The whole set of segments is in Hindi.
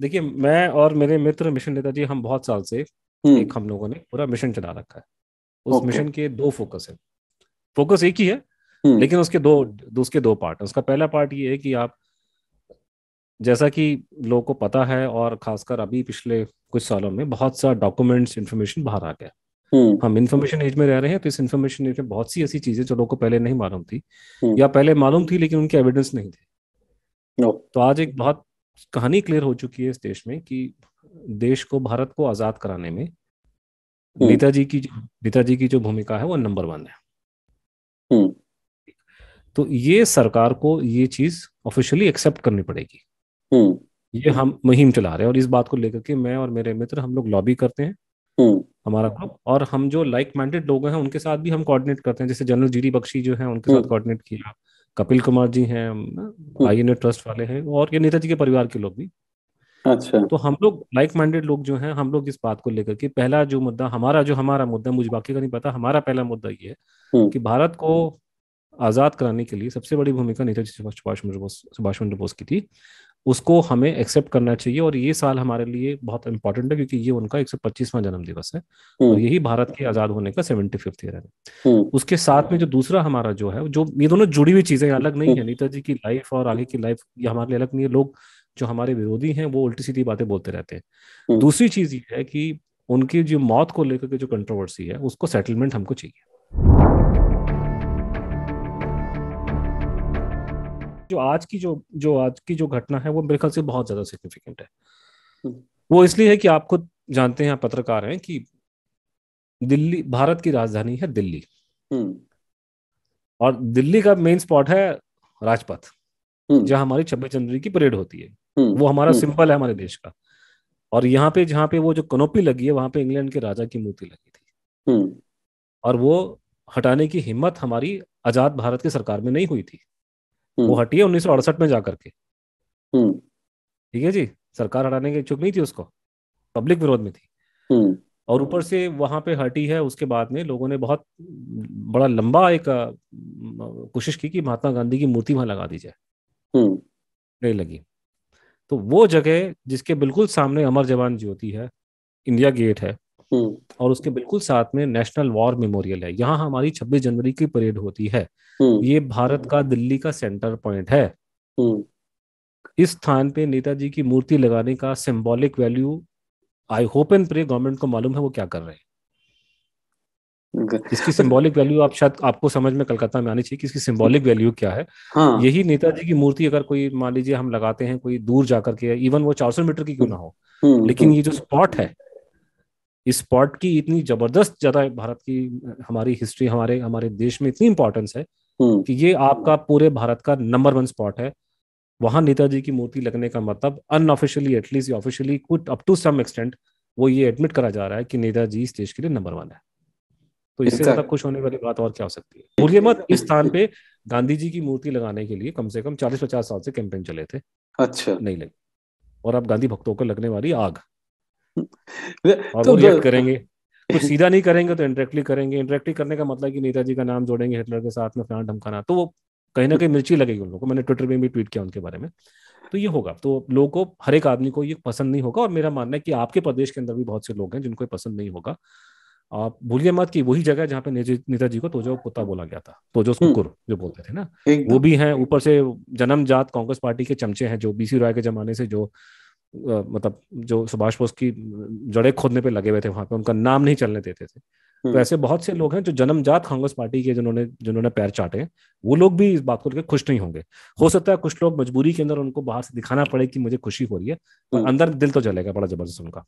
देखिए मैं और मेरे मित्र मिशन नेताजी हम बहुत साल से हम्म। एक हम लोगों ने पूरा मिशन चला रखा है उस मिशन के दो फोकस है फोकस एक ही है हम्म। लेकिन उसके दो उसके दो पार्ट उसका पहला पार्ट ये है कि आप जैसा कि लोगों को पता है और खासकर अभी पिछले कुछ सालों में बहुत सा डॉक्यूमेंट्स इन्फॉर्मेशन बाहर आ गया हम्म। हम इन्फॉर्मेशन एज में रह रहे हैं तो इस इन्फॉर्मेशन एज में बहुत सी ऐसी चीजें जो लोगों को पहले नहीं मालूम थी या पहले मालूम थी लेकिन उनके एविडेंस नहीं थे तो आज एक बहुत कहानी क्लियर हो चुकी है इस देश में कि देश को भारत को आजाद कराने में हम्म। नेताजी की नेताजी की जो भूमिका है वो नंबर वन है हम्म। तो ये सरकार को ये चीज ऑफिशियली एक्सेप्ट करनी पड़ेगी हम्म। ये हम मुहिम चला रहे हैं और इस बात को लेकर के मैं और मेरे मित्र हम लोग लॉबी करते हैं हमारा ग्रुप और हम जो लाइक माइंडेड लोग हैं उनके साथ भी हम कोऑर्डिनेट करते हैं जैसे जनरल जीडी बख्शी जो है उनके साथ कोऑर्डिनेट किया कपिल कुमार जी हैं हम्म। आई एन ट्रस्ट वाले हैं और ये नेताजी के परिवार के लोग भी अच्छा तो हम लोग लाइक माइंडेड लोग जो हैं हम लोग इस बात को लेकर के पहला जो मुद्दा हमारा जो हमारा मुद्दा मुझे बाकी का नहीं पता हमारा पहला मुद्दा ये है हम्म। कि भारत को आजाद कराने के लिए सबसे बड़ी भूमिका नेताजी सुभाष चंद्र बोस सुभाष चंद्र बोस की थी उसको हमें एक्सेप्ट करना चाहिए और ये साल हमारे लिए बहुत इंपॉर्टेंट है क्योंकि ये उनका एक सौ पच्चीसवां जन्म दिवस है और हम्म। यही भारत के आजाद होने का सेवेंटी फिफ्थ ईयर है हम्म। उसके साथ में जो दूसरा हमारा जो है जो ये दोनों जुड़ी हुई चीजें अलग नहीं है हम्म। नेताजी की लाइफ और आगे की लाइफ ये हमारे लिए अलग नहीं है लोग जो हमारे विरोधी हैं वो उल्टी सीधी बातें बोलते रहते हैं दूसरी चीज ये है कि उनकी जो मौत को लेकर के जो कंट्रोवर्सी है उसको सेटलमेंट हमको चाहिए जो आज की जो जो आज की जो घटना है वो मेरे ख्याल से बहुत ज्यादा सिग्निफिकेंट है हम्म। वो इसलिए है कि आप खुद जानते हैं पत्रकार हैं कि दिल्ली भारत की राजधानी है दिल्ली हम्म। और दिल्ली का मेन स्पॉट है राजपथ हम्म। जहां हमारी छब्बीस जनवरी की परेड होती है वो हमारा सिंबल है हमारे देश का और यहाँ पे जहाँ पे वो जो कनोपी लगी है वहां पे इंग्लैंड के राजा की मूर्ति लगी थी और वो हटाने की हिम्मत हमारी आजाद भारत की सरकार में नहीं हुई थी वो हम्म। हटी है उन्नीस में जाकर के हम्म। ठीक है जी सरकार हटाने की इच्छुक नहीं थी उसको पब्लिक विरोध में थी हम्म। और ऊपर से वहां पे हटी है उसके बाद में लोगों ने बहुत बड़ा लंबा एक कोशिश की कि महात्मा गांधी की मूर्ति वहां लगा दी जाए नहीं लगी तो वो जगह जिसके बिल्कुल सामने अमर जवान ज्योति है इंडिया गेट है और उसके बिल्कुल साथ में नेशनल वॉर मेमोरियल है यहाँ हमारी 26 जनवरी की परेड होती है हम्म। ये भारत का दिल्ली का सेंटर पॉइंट है हम्म। इस स्थान पे नेताजी की मूर्ति लगाने का symbolic value I hope and pray government को मालूम है वो क्या कर रहे हैं इसकी सिंबॉलिक वैल्यू आप शायद आपको समझ में कलकत्ता में आनी चाहिए कि इसकी सिंबॉलिक वैल्यू क्या है हाँ। यही नेताजी की मूर्ति अगर कोई मान लीजिए हम लगाते हैं कोई दूर जाकर के इवन वो 400 मीटर की क्यों ना हो हम्म, लेकिन ये जो स्पॉट है इस स्पॉट की इतनी जबरदस्त ज्यादा भारत की हमारी हिस्ट्री हमारे हमारे देश में इतनी इंपॉर्टेंस है हम्म। कि ये आपका पूरे भारत का नंबर वन स्पॉट है वहां नेताजी की मूर्ति लगने का मतलब अनऑफिशियली एटलीस्ट ऑफिशियली कुछ अप टू सम एक्सटेंट वो ये एडमिट करा जा रहा है कि नेताजी इस देश के लिए नंबर वन है तो इससे ज्यादा खुश होने वाली बात और क्या हो सकती है भूलिए मत इस स्थान पे गांधी जी की मूर्ति लगाने के लिए कम से कम चालीस पचास साल से कैंपेन चले थे अच्छा नहीं लगी और अब गांधी भक्तों को लगने वाली आग तो और तो वो रिएक्ट करेंगे कुछ सीधा नहीं करेंगे तो इंडायरेक्टली करेंगे इंडायरेक्टली करने का मतलब कि नेताजी का नाम जोड़ेंगे हिटलर के साथ में फलाना ढमकाना तो वो कहीं ना कहीं मिर्ची लगेगी उन लोगों को मैंने ट्विटर में भी ट्वीट किया उनके बारे में तो ये होगा तो लोगों को हर एक आदमी को ये पसंद नहीं होगा और मेरा मानना है कि आपके प्रदेश के अंदर भी बहुत से लोग हैं जिनको ये पसंद नहीं होगा आप भूलिए मत कि वही जगह जहाँ पे नेताजी को तोजो पुता बोला गया था तोजो हम्म। कुकुर जो बोलते थे ना वो भी हैं ऊपर से जन्म जात कांग्रेस पार्टी के चमचे हैं जो बीसी राय के जमाने से जो मतलब जो सुभाष बोस की जड़े खोदने पे लगे हुए थे वहां पे उनका नाम नहीं चलने देते थे तो हम्म। ऐसे बहुत से लोग हैं जो जन्मजात कांग्रेस पार्टी के जिन्होंने जिन्होंने पैर चाटे वो लोग भी इस बात को लेकर खुश नहीं होंगे हो सकता है कुछ लोग मजबूरी के अंदर उनको बाहर से दिखाना पड़े कि मुझे खुशी हो रही है पर हम्म। अंदर दिल तो जलेगा बड़ा जबरदस्त उनका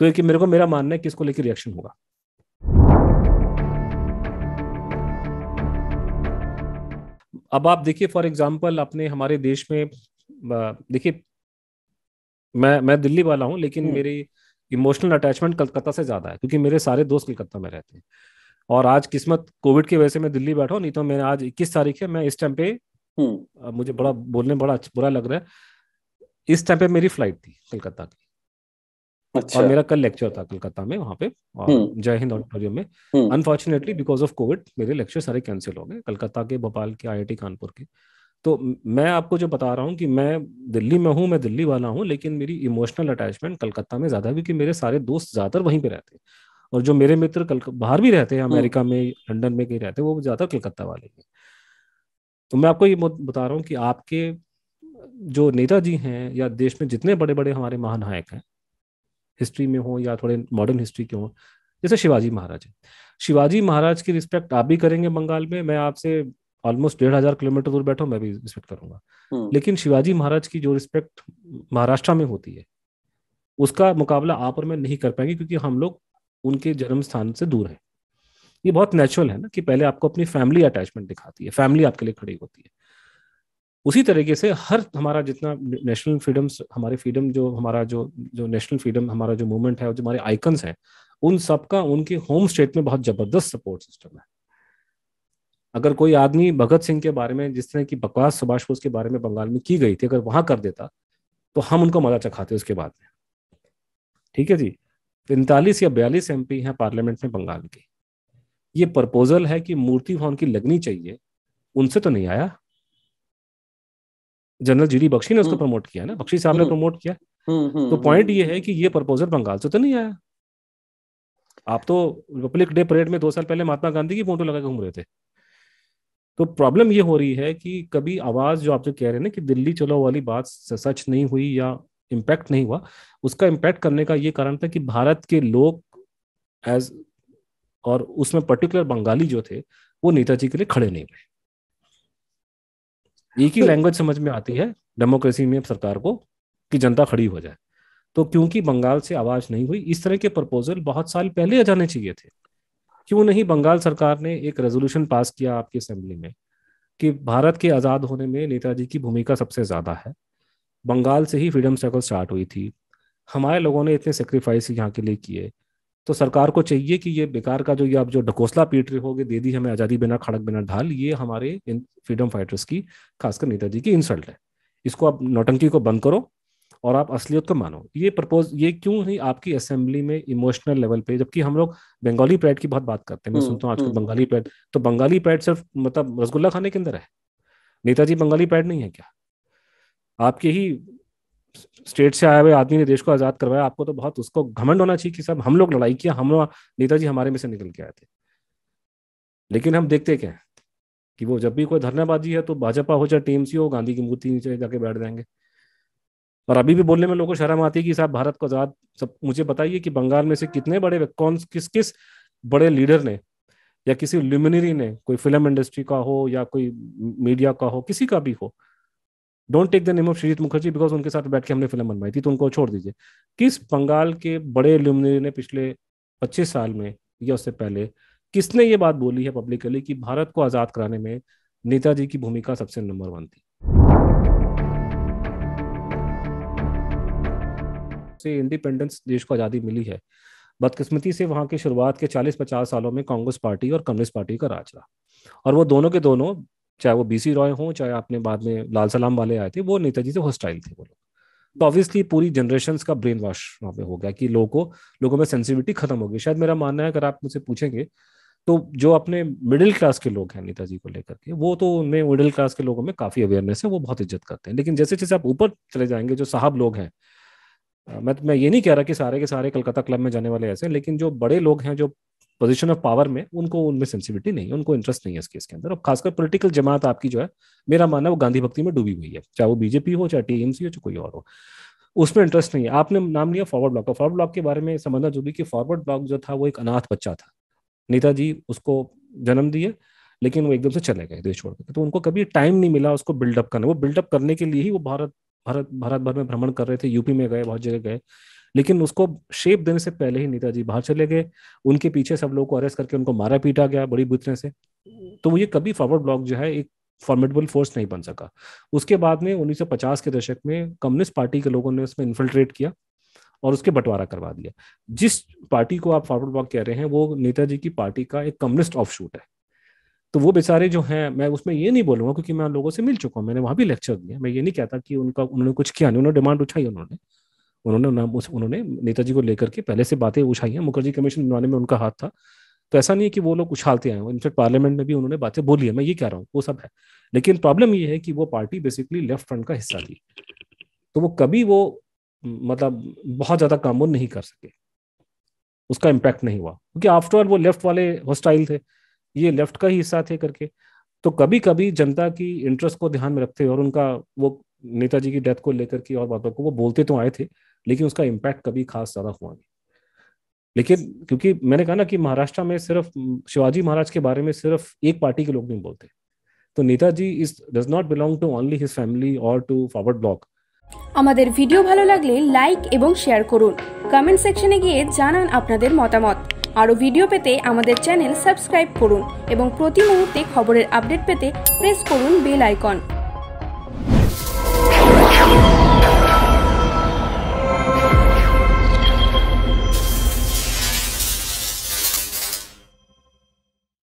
तो एक मेरे को मेरा मानना है कि इसको लेकर रिएक्शन होगा अब आप देखिए फॉर एग्जाम्पल अपने हमारे देश में देखिए मैं मैं दिल्ली वाला हूँ लेकिन हम्म। मेरी इमोशनल अटैचमेंट कलकत्ता से ज्यादा है क्योंकि मेरे सारे दोस्त कलकत्ता में रहते हैं और आज किस्मत कोविड की वजह से मैं दिल्ली बैठा नहीं तो मैंने आज इक्कीस तारीख है मैं इस टाइम पे हम्म। मुझे बड़ा बोलने में बड़ा अच्छा, बुरा लग रहा है इस टाइम पे मेरी फ्लाइट थी कलकत्ता की अच्छा। और मेरा कल लेक्चर था कलकत्ता में वहां पे हम्म। जय हिंद ऑडिटोरियम में अनफॉर्चुनेटली बिकॉज ऑफ कोविड मेरे लेक्चर सारे कैंसिल हो गए कलकत्ता के भोपाल के आईआईटी कानपुर के तो मैं आपको जो बता रहा हूँ कि मैं दिल्ली में हूँ मैं दिल्ली वाला हूँ लेकिन मेरी इमोशनल अटैचमेंट कलकत्ता में ज्यादा क्योंकि मेरे सारे दोस्त ज्यादातर वहीं पे रहते हैं और जो मेरे मित्र कल बाहर भी रहते हैं हम्म। अमेरिका में लंदन में कहीं रहते हैं वो ज्यादा कलकत्ता वाले हैं तो मैं आपको ये बता रहा हूँ कि आपके जो नेताजी हैं या देश में जितने बड़े बड़े हमारे महानायक हैं हिस्ट्री में हो या थोड़े मॉडर्न हिस्ट्री के हों जैसे शिवाजी महाराज शिवाजी महाराज की रिस्पेक्ट आप भी करेंगे बंगाल में मैं आपसे ऑलमोस्ट डेढ़ हजार किलोमीटर दूर बैठो मैं भी रिस्पेक्ट करूंगा हम्म। लेकिन शिवाजी महाराज की जो रिस्पेक्ट महाराष्ट्र में होती है उसका मुकाबला आप और मैं नहीं कर पाएंगे क्योंकि हम लोग उनके जन्म स्थान से दूर है ये बहुत नेचुरल है ना कि पहले आपको अपनी फैमिली अटैचमेंट दिखाती है फैमिली आपके लिए खड़ी होती है उसी तरीके से हर हमारा जितना नेशनल फ्रीडम हमारे फ्रीडम जो हमारा जो जो नेशनल फ्रीडम हमारा जो मूवमेंट है जो हमारे आइकन्स हैं उन सबका उनके होम स्टेट में बहुत जबरदस्त सपोर्ट सिस्टम है अगर कोई आदमी भगत सिंह के बारे में जिस तरह की बकवास सुभाष बोस के बारे में बंगाल में की गई थी अगर वहां कर देता तो हम उनको मजा चखाते उसके बाद में ठीक है जी पैंतालीस या बयालीस एम पी हैं पार्लियामेंट में बंगाल की ये प्रपोजल है कि मूर्ति भवन की लगनी चाहिए उनसे तो नहीं आया जनरल जी डी बख्शी ने उसको हम्म। प्रमोट किया ना बख्शी साहब ने हम्म। प्रमोट किया हम्म, तो पॉइंट ये है कि ये प्रपोजल बंगाल से तो नहीं आया आप तो रिपब्लिक डे परेड में दो साल पहले महात्मा गांधी की फोटो लगा के घूम रहे थे तो प्रॉब्लम ये हो रही है कि कभी आवाज जो आप जो कह रहे हैं ना कि दिल्ली चलो वाली बात सच नहीं हुई या इम्पैक्ट नहीं हुआ उसका इम्पैक्ट करने का ये कारण था कि भारत के लोग एज और उसमें पर्टिकुलर बंगाली जो थे वो नेताजी के लिए खड़े नहीं हुए एक ही लैंग्वेज तो समझ में आती है डेमोक्रेसी में सरकार को कि जनता खड़ी हो जाए तो क्योंकि बंगाल से आवाज नहीं हुई इस तरह के प्रपोजल बहुत साल पहले आ जाने चाहिए थे क्यों नहीं बंगाल सरकार ने एक रेजोल्यूशन पास किया आपकी असेंबली में कि भारत के आज़ाद होने में नेताजी की भूमिका सबसे ज़्यादा है बंगाल से ही फ्रीडम स्ट्रगल स्टार्ट हुई थी हमारे लोगों ने इतने सेक्रीफाइस यहाँ के लिए किए तो सरकार को चाहिए कि ये बेकार का जो ये आप जो ढकोसला पीट रहे होगे दे दी हमें आज़ादी बिना खड़क बिना ढाल ये हमारे फ्रीडम फाइटर्स की खासकर नेताजी की इंसल्ट है इसको आप नौटंकी को बंद करो और आप असलियत को मानो ये प्रपोज ये क्यों नहीं आपकी असेंबली में इमोशनल लेवल पे जबकि हम लोग बंगाली प्राइड की बहुत बात करते हैं मैं हम्म, सुनता हूँ आजकल हम्म। बंगाली प्राइड तो बंगाली प्राइड सिर्फ मतलब रसगुल्ला खाने के अंदर है नेताजी बंगाली प्राइड नहीं है क्या आपके ही स्टेट से आए हुए आदमी ने देश को आजाद करवाया आपको तो बहुत उसको घमंड होना चाहिए कि सब हम लोग लड़ाई किया हम लोग नेताजी हमारे में से निकल के आए थे लेकिन हम देखते क्या है कि वो जब भी कोई धरनाबाजी है तो भाजपा हो चाहे टीएमसी हो गांधी की मूर्ति नीचे जाके बैठ जाएंगे और अभी भी बोलने में लोगों को शर्म आती है कि साहब भारत को आजाद सब मुझे बताइए कि बंगाल में से कितने बड़े कौन किस किस बड़े लीडर ने या किसी ल्यूमिनरी ने कोई फिल्म इंडस्ट्री का हो या कोई मीडिया का हो किसी का भी हो don't take the name of Srijit Mukherjee because उनके साथ बैठ के हमने फिल्म बनवाई थी तो उनको छोड़ दीजिए किस बंगाल के बड़े ल्यूमिनरी ने पिछले पच्चीस साल में या उससे पहले किसने ये बात बोली है पब्लिकली कि भारत को आजाद कराने में नेताजी की भूमिका सबसे नंबर वन थी से इंडिपेंडेंस देश को आज़ादी मिली है बदकिस्मती से वहां की शुरुआत के 40-50 सालों में कांग्रेस पार्टी और कम्युनिस्ट पार्टी का राज रहा और वो दोनों के दोनों चाहे वो बीसी रॉय हों चाहे आपने बाद में लाल सलाम वाले आए थे वो नेताजी से हॉस्टाइल थे वो लोग तो ऑब्वियसली पूरी जनरेशन का ब्रेन वॉश वहां पे हो गया कि लोगों को लोगों में सेंसिटिविटी खत्म हो गई शायद मेरा मानना है अगर आप मुझसे पूछेंगे तो जो अपने मिडिल क्लास के लोग हैं नेताजी को लेकर के वो तो उनमें मिडिल क्लास के लोगों में काफी अवेयरनेस है वो बहुत इज्जत करते हैं लेकिन जैसे जैसे आप ऊपर चले जाएंगे जो साहब लोग हैं मैं मैं ये नहीं कह रहा कि सारे के सारे कलकत्ता क्लब में जाने वाले ऐसे हैं लेकिन जो बड़े लोग हैं जो पोजीशन ऑफ पावर में उनको उनमें सेंसिविटी नहीं है उनको इंटरेस्ट नहीं है इस केस के अंदर और खासकर पोलिटिकल जमात आपकी जो है मेरा मानना वो गांधी भक्ति में डूबी हुई है चाहे वो बीजेपी हो चाहे टीएमसी हो चाहे कोई और हो उसमें इंटरेस्ट नहीं है आपने नाम लिया फॉरवर्ड ब्लॉक का फॉरवर्ड ब्लॉक के बारे में समझना जरूरी कि फॉरवर्ड ब्लॉक जो था वो एक अनाथ बच्चा था नेताजी उसको जन्म दिए लेकिन वो एकदम से चले गए देश छोड़ के तो उनको कभी टाइम नहीं मिला उसको बिल्डअप करने वो बिल्डअप करने के लिए ही वो भारत भारत भारत भर में भ्रमण कर रहे थे यूपी में गए बहुत जगह गए लेकिन उसको शेप देने से पहले ही नेताजी बाहर चले गए उनके पीछे सब लोग को अरेस्ट करके उनको मारा पीटा गया बड़ी बुतने से तो ये कभी फॉरवर्ड ब्लॉक जो है एक फॉर्मेटेबल फोर्स नहीं बन सका उसके बाद में 1950 के दशक में कम्युनिस्ट पार्टी के लोगों ने उसमें इन्फिल्ट्रेट किया और उसके बंटवारा करवा दिया जिस पार्टी को आप फॉरवर्ड ब्लॉक कह रहे हैं वो नेताजी की पार्टी का एक कम्युनिस्ट ऑफ शूट है तो वो बेचारे जो हैं मैं उसमें ये नहीं बोलूंगा क्योंकि मैं लोगों से मिल चुका हूँ मैंने वहाँ भी लेक्चर दिए मैं ये नहीं कहता कि उनका उन्होंने कुछ किया नहीं उन्होंने डिमांड उठाई उन्होंने उन्होंने नाम उस उन्होंने नेताजी को लेकर के पहले से बातें उछाई हैं मुखर्जी कमीशन बनाने में उनका हाथ था तो ऐसा नहीं है कि वो लोग उछालते आए इनफेक्ट पार्लियामेंट में भी उन्होंने बातें बोली है मैं ये कह रहा हूँ वो सब है लेकिन प्रॉब्लम ये है कि वो पार्टी बेसिकली लेफ्ट फ्रंट का हिस्सा थी तो वो कभी वो मतलब बहुत ज्यादा काम वो नहीं कर सके उसका इम्पैक्ट नहीं हुआ क्योंकि आफ्टरऑल वो लेफ्ट वाले हॉस्टाइल थे ये लेफ्ट का ही हिस्सा थे करके तो कभी कभी जनता की इंटरेस्ट को ध्यान में रखते हुए और उनका वो नेताजी की डेथ को लेकर की और बातों को वो बोलते तो आए थे लेकिन उसका इम्पैक्ट कभी खास ज्यादा हुआ नहीं लेकिन क्योंकि मैंने कहा ना कि महाराष्ट्र में सिर्फ शिवाजी महाराज के बारे में सिर्फ एक पार्टी के लोग नहीं बोलते तो Netaji is does not belong to only his family और टू फॉरवर्ड ব্লক আমাদের ভিডিও ভালো লাগলে লাইক এবং শেয়ার করুন কমেন্ট সেকশনে গিয়ে জানান আপনাদের মতামত আরও ভিডিও পেতে আমাদের চ্যানেল সাবস্ক্রাইব করুন এবং প্রতি মুহূর্তে খবরের আপডেট পেতে প্রেস করুন বেল আইকন